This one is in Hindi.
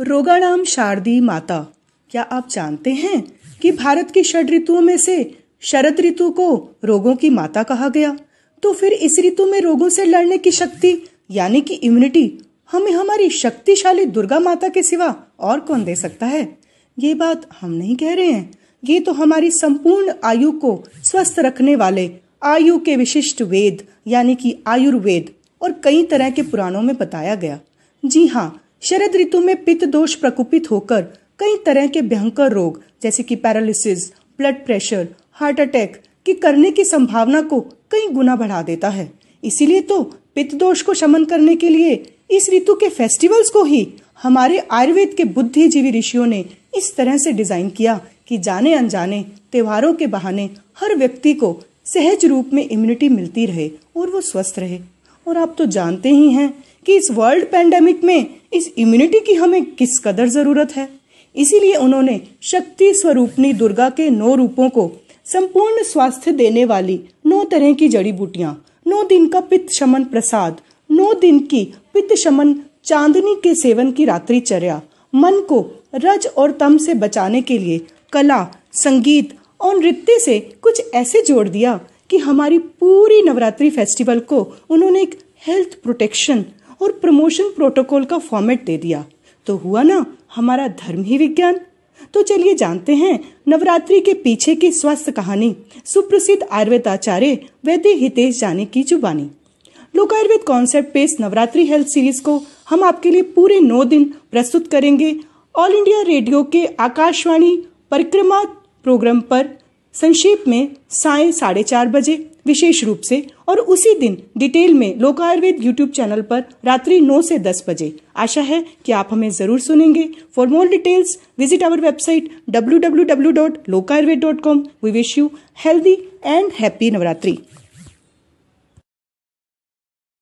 रोगाराम शारदी माता क्या आप जानते हैं कि भारत की षड ऋतुओं में से शरद ऋतु को रोगों की माता कहा गया तो फिर इस ऋतु में रोगों से लड़ने की शक्ति यानी कि इम्यूनिटी हमें हमारी शक्तिशाली दुर्गा माता के सिवा और कौन दे सकता है ये बात हम नहीं कह रहे हैं ये तो हमारी संपूर्ण आयु को स्वस्थ रखने वाले आयु के विशिष्ट वेद यानी कि आयुर्वेद और कई तरह के पुराणों में बताया गया जी हाँ शरद ऋतु में पित्त दोष प्रकुपित होकर कई तरह के भयंकर रोग जैसे कि paralysis blood pressure heart attack की करने की संभावना को कई गुना बढ़ा देता है इसीलिए तो पित्त दोष को शमन करने के लिए इस ऋतु के फेस्टिवल्स को ही हमारे आयुर्वेद के बुद्धिजीवी ऋषियों ने इस तरह से डिजाइन किया कि जाने अनजाने त्योहारों के बहाने हर व्यक्ति को सहज रूप में इम्यूनिटी मिलती रहे और वो स्वस्थ रहे और आप तो जानते ही हैं कि इस वर्ल्ड पैंडेमिक में इस इम्यूनिटी की हमें किस कदर जरूरत है इसीलिए उन्होंने शक्ति स्वरूपनी दुर्गा के नौ रूपों को संपूर्ण स्वास्थ्य देने वाली नौ तरह की जड़ी बूटियां नौ दिन का पित्त शमन प्रसाद नौ दिन की पित्त शमन चांदनी के सेवन की रात्रि चर्या मन को रज और तम से बचाने के लिए कला संगीत और नृत्य से कुछ ऐसे जोड़ दिया कि हमारी पूरी नवरात्रि फेस्टिवल को उन्होंने एक हेल्थ प्रोटेक्शन और प्रमोशन प्रोटोकॉल का फॉर्मेट दे दिया तो हुआ ना हमारा धर्म ही विज्ञान तो चलिए जानते हैं नवरात्रि के पीछे की स्वास्थ्य कहानी सुप्रसिद्ध आयुर्वेद आचार्य वैद्य हितेश जाने की जुबानी लोक आयुर्वेद कॉन्सेप्ट पेस नवरात्रि हेल्थ सीरीज को हम आपके लिए पूरे नौ दिन प्रस्तुत करेंगे ऑल इंडिया रेडियो के आकाशवाणी परिक्रमा प्रोग्राम पर संक्षेप में साय साढ़े चार बजे विशेष रूप से और उसी दिन डिटेल में लोकायुर्वेद यूट्यूब चैनल पर रात्रि 9 से 10 बजे आशा है कि आप हमें जरूर सुनेंगे for more details visit our website W W W dot Lokayurveda dot com we wish you healthy and happy Navratri